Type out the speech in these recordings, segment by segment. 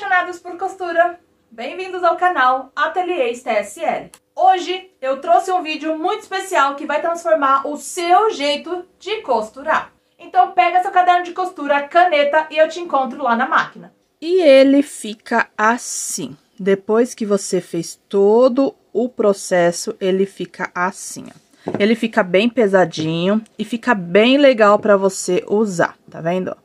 apaixonados por costura, bem-vindos ao canal Ateliês TSL. Hoje eu trouxe um vídeo muito especial que vai transformar o seu jeito de costurar. Então pega seu caderno de costura, caneta e eu te encontro lá na máquina. E ele fica assim. Depois que você fez todo o processo, ele fica assim, ó. Ele fica bem pesadinho e fica bem legal para você usar, tá vendo?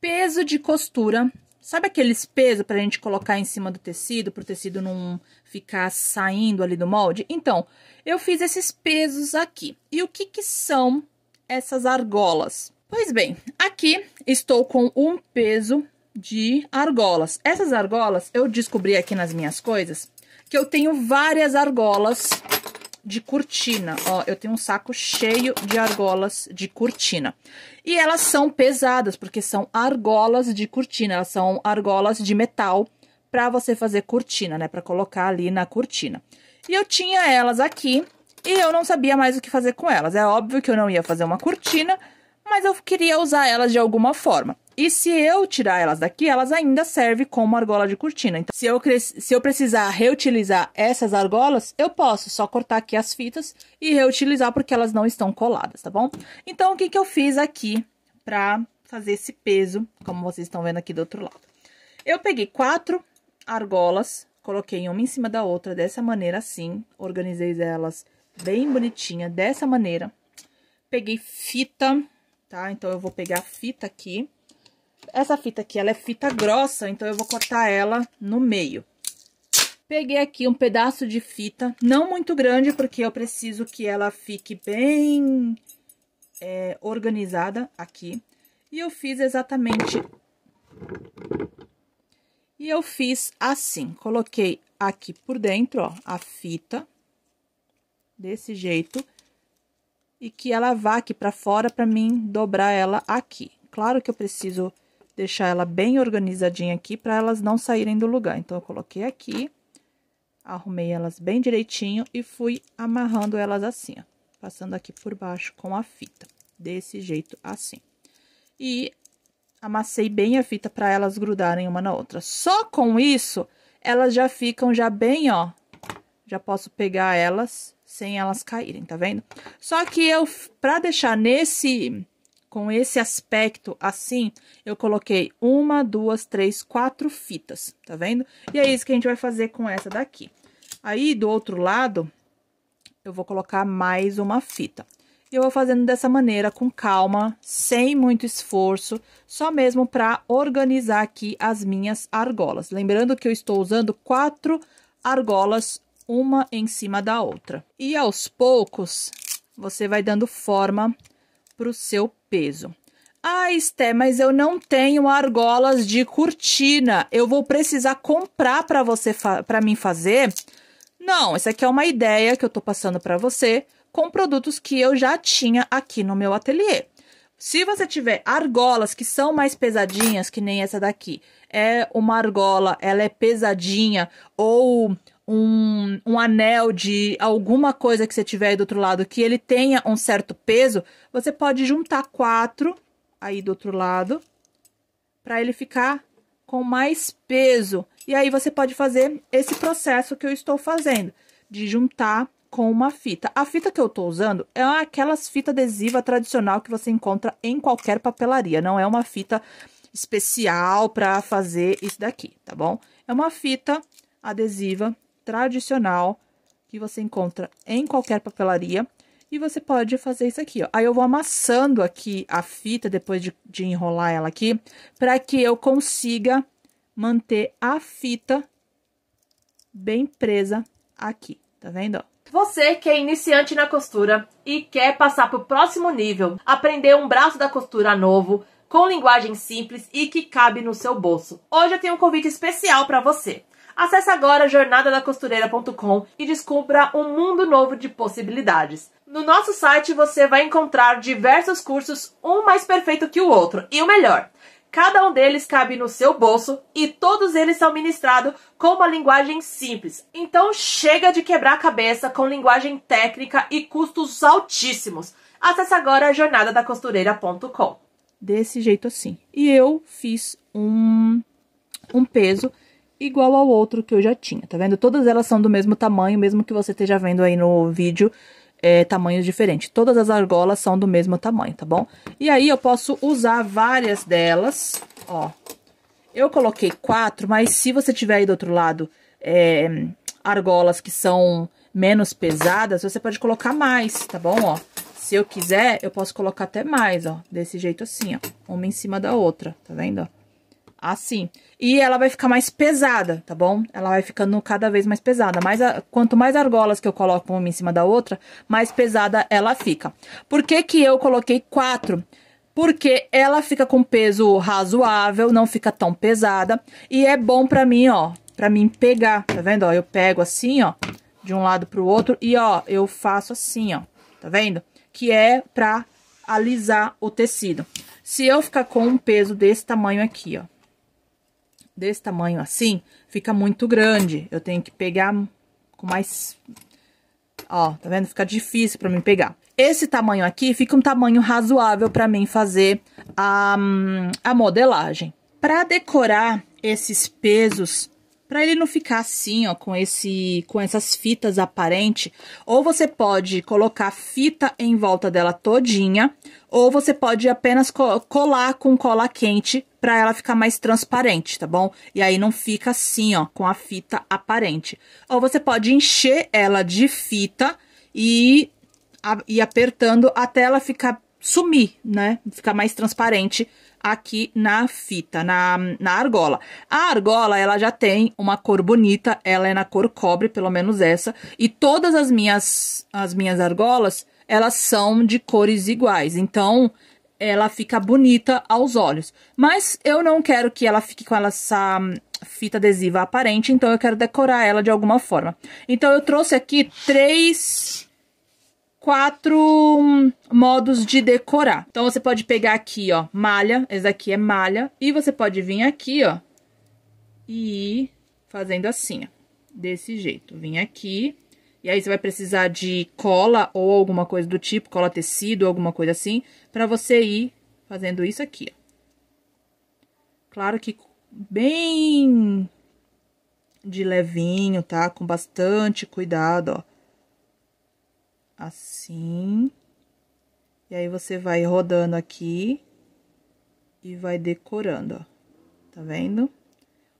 Peso de costura. Sabe aqueles pesos para a gente colocar em cima do tecido, para o tecido não ficar saindo ali do molde? Então, eu fiz esses pesos aqui. E o que, que são essas argolas? Pois bem, aqui estou com um peso de argolas. Essas argolas eu descobri aqui nas minhas coisas que eu tenho várias argolas de cortina. Ó, eu tenho um saco cheio de argolas de cortina. E elas são pesadas, porque são argolas de cortina, elas são argolas de metal para você fazer cortina, né, para colocar ali na cortina. E eu tinha elas aqui e eu não sabia mais o que fazer com elas. É óbvio que eu não ia fazer uma cortina, mas eu queria usar elas de alguma forma. E se eu tirar elas daqui, elas ainda servem como argola de cortina. Então, se eu, se eu precisar reutilizar essas argolas, eu posso só cortar aqui as fitas e reutilizar porque elas não estão coladas, tá bom? Então, o que, que eu fiz aqui pra fazer esse peso, como vocês estão vendo aqui do outro lado? Eu peguei quatro argolas, coloquei uma em cima da outra, dessa maneira assim, organizei elas bem bonitinha, dessa maneira. Peguei fita, tá? Então, eu vou pegar a fita aqui essa fita aqui, ela é fita grossa, então eu vou cortar ela no meio. Peguei aqui um pedaço de fita, não muito grande, porque eu preciso que ela fique bem é, organizada aqui. E eu fiz exatamente... E eu fiz assim, coloquei aqui por dentro, ó, a fita, desse jeito, e que ela vá aqui pra fora pra mim dobrar ela aqui. Claro que eu preciso deixar ela bem organizadinha aqui para elas não saírem do lugar. Então, eu coloquei aqui, arrumei elas bem direitinho e fui amarrando elas assim, ó, passando aqui por baixo com a fita, desse jeito assim. E amassei bem a fita para elas grudarem uma na outra. Só com isso, elas já ficam já bem, ó, já posso pegar elas sem elas caírem, tá vendo? Só que eu, pra deixar nesse com esse aspecto assim, eu coloquei uma, duas, três, quatro fitas, tá vendo? E é isso que a gente vai fazer com essa daqui. Aí, do outro lado, eu vou colocar mais uma fita. E eu vou fazendo dessa maneira, com calma, sem muito esforço, só mesmo para organizar aqui as minhas argolas. Lembrando que eu estou usando quatro argolas, uma em cima da outra. E aos poucos, você vai dando forma para o seu peso. Ah, Esté, mas eu não tenho argolas de cortina. Eu vou precisar comprar para você para mim fazer? Não, essa aqui é uma ideia que eu estou passando para você com produtos que eu já tinha aqui no meu ateliê. Se você tiver argolas que são mais pesadinhas, que nem essa daqui, é uma argola, ela é pesadinha ou um, um anel de alguma coisa que você tiver aí do outro lado que ele tenha um certo peso, você pode juntar quatro aí do outro lado para ele ficar com mais peso. E aí você pode fazer esse processo que eu estou fazendo, de juntar com uma fita. A fita que eu estou usando é aquelas fita adesiva tradicional que você encontra em qualquer papelaria, não é uma fita especial para fazer isso daqui, tá bom? É uma fita adesiva tradicional que você encontra em qualquer papelaria. E você pode fazer isso aqui, ó. Aí eu vou amassando aqui a fita, depois de, de enrolar ela aqui, para que eu consiga manter a fita bem presa aqui, tá vendo? Você que é iniciante na costura e quer passar para o próximo nível, aprender um braço da costura novo, com linguagem simples e que cabe no seu bolso. Hoje eu tenho um convite especial para você. Acesse agora jornadadacostureira.com e descubra um mundo novo de possibilidades. No nosso site você vai encontrar diversos cursos, um mais perfeito que o outro, e o melhor, Cada um deles cabe no seu bolso e todos eles são ministrados com uma linguagem simples. Então chega de quebrar a cabeça com linguagem técnica e custos altíssimos. Acesse agora jornadadacostureira.com. Desse jeito assim. E eu fiz um, um peso igual ao outro que eu já tinha, tá vendo? Todas elas são do mesmo tamanho, mesmo que você esteja vendo aí no vídeo é, tamanhos diferentes. Todas as argolas são do mesmo tamanho, tá bom? E aí, eu posso usar várias delas, ó. Eu coloquei quatro, mas se você tiver aí do outro lado é, argolas que são menos pesadas, você pode colocar mais, tá bom, ó? Se eu quiser, eu posso colocar até mais, ó, desse jeito assim, ó, uma em cima da outra, tá vendo, ó? assim. E ela vai ficar mais pesada, tá bom? Ela vai ficando cada vez mais pesada. Mais a, quanto mais argolas que eu coloco uma em cima da outra, mais pesada ela fica. Por que que eu coloquei quatro? Porque ela fica com peso razoável, não fica tão pesada. E é bom pra mim, ó, pra mim pegar, tá vendo? Ó, eu pego assim, ó, de um lado pro outro e, ó, eu faço assim, ó, tá vendo? Que é pra alisar o tecido. Se eu ficar com um peso desse tamanho aqui, ó, desse tamanho assim, fica muito grande. Eu tenho que pegar com mais... Ó, tá vendo? Fica difícil pra mim pegar. Esse tamanho aqui fica um tamanho razoável pra mim fazer a, hum, a modelagem. Pra decorar esses pesos para ele não ficar assim, ó, com esse com essas fitas aparente, ou você pode colocar fita em volta dela todinha, ou você pode apenas colar com cola quente para ela ficar mais transparente, tá bom? E aí não fica assim, ó, com a fita aparente. Ou você pode encher ela de fita e e apertando até ela ficar sumir, né? Ficar mais transparente aqui na fita, na, na argola. A argola, ela já tem uma cor bonita, ela é na cor cobre, pelo menos essa, e todas as minhas, as minhas argolas, elas são de cores iguais, então ela fica bonita aos olhos. Mas eu não quero que ela fique com essa hum, fita adesiva aparente, então eu quero decorar ela de alguma forma. Então eu trouxe aqui três quatro hum, modos de decorar. Então você pode pegar aqui, ó, malha, esse aqui é malha, e você pode vir aqui, ó, e ir fazendo assim, ó, desse jeito. Vim aqui, e aí você vai precisar de cola ou alguma coisa do tipo, cola tecido, alguma coisa assim, para você ir fazendo isso aqui, ó. Claro que bem de levinho, tá? Com bastante cuidado, ó assim. E aí você vai rodando aqui e vai decorando, ó. Tá vendo?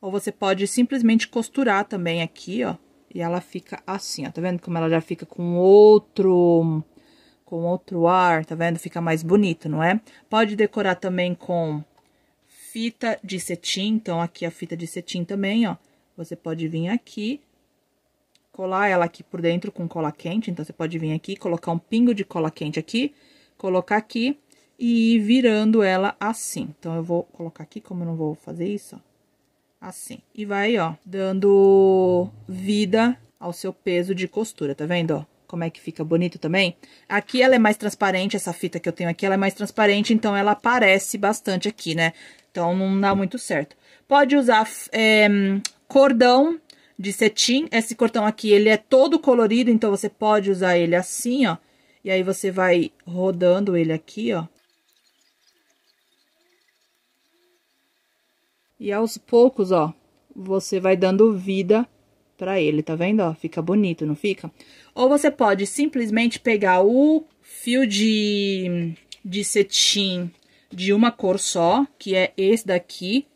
Ou você pode simplesmente costurar também aqui, ó. E ela fica assim, ó. Tá vendo como ela já fica com outro... Com outro ar, tá vendo? Fica mais bonito, não é? Pode decorar também com fita de cetim. Então, aqui a fita de cetim também, ó. Você pode vir aqui colar ela aqui por dentro com cola quente. Então, você pode vir aqui, colocar um pingo de cola quente aqui, colocar aqui e ir virando ela assim. Então, eu vou colocar aqui, como eu não vou fazer isso, ó, assim. E vai, ó, dando vida ao seu peso de costura, tá vendo, ó? Como é que fica bonito também? Aqui ela é mais transparente, essa fita que eu tenho aqui, ela é mais transparente, então ela aparece bastante aqui, né? Então, não dá muito certo. Pode usar é, cordão de cetim. Esse cortão aqui, ele é todo colorido, então você pode usar ele assim, ó. E aí você vai rodando ele aqui, ó. E aos poucos, ó, você vai dando vida pra ele, tá vendo? Ó, fica bonito, não fica? Ou você pode simplesmente pegar o fio de, de cetim de uma cor só, que é esse daqui,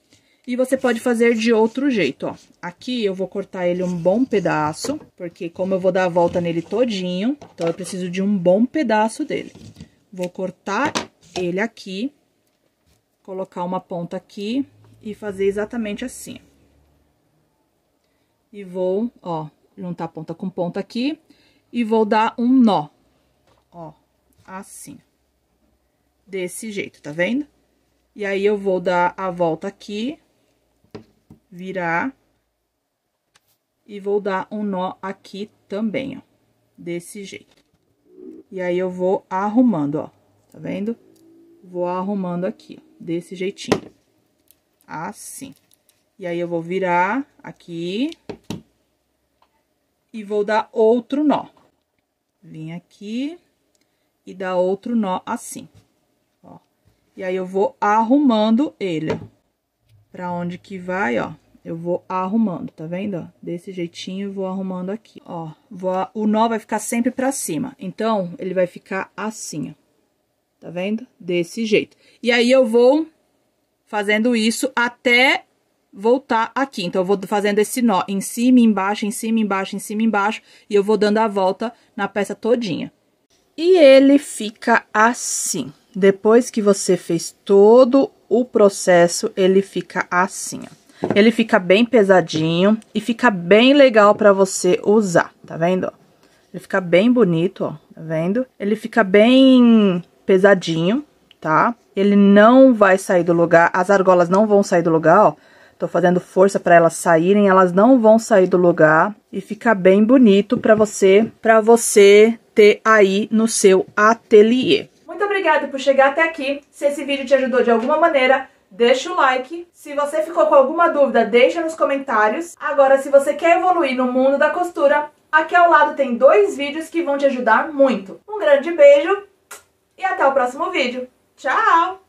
e você pode fazer de outro jeito, ó. Aqui eu vou cortar ele um bom pedaço, porque como eu vou dar a volta nele todinho, então eu preciso de um bom pedaço dele. Vou cortar ele aqui, colocar uma ponta aqui e fazer exatamente assim. E vou, ó, juntar ponta com ponta aqui e vou dar um nó, ó, assim. Desse jeito, tá vendo? E aí, eu vou dar a volta aqui virar e vou dar um nó aqui também, ó, desse jeito. E aí, eu vou arrumando, ó, tá vendo? Vou arrumando aqui, ó, desse jeitinho, assim. E aí, eu vou virar aqui e vou dar outro nó. Vim aqui e dar outro nó assim, ó. E aí, eu vou arrumando ele, ó pra onde que vai, ó. Eu vou arrumando, tá vendo? Ó? Desse jeitinho, eu vou arrumando aqui, ó. Vou, o nó vai ficar sempre pra cima. Então, ele vai ficar assim, ó. Tá vendo? Desse jeito. E aí, eu vou fazendo isso até voltar aqui. Então, eu vou fazendo esse nó em cima, embaixo, em cima, embaixo, em cima, embaixo. E eu vou dando a volta na peça todinha. E ele fica assim. Depois que você fez todo o processo, ele fica assim, ó. Ele fica bem pesadinho e fica bem legal para você usar, tá vendo? Ele fica bem bonito, ó, tá vendo? Ele fica bem pesadinho, tá? Ele não vai sair do lugar, as argolas não vão sair do lugar, ó. Tô fazendo força para elas saírem, elas não vão sair do lugar e fica bem bonito para você, para você ter aí no seu ateliê muito obrigada por chegar até aqui. Se esse vídeo te ajudou de alguma maneira, deixa o like. Se você ficou com alguma dúvida, deixa nos comentários. Agora, se você quer evoluir no mundo da costura, aqui ao lado tem dois vídeos que vão te ajudar muito. Um grande beijo e até o próximo vídeo. Tchau!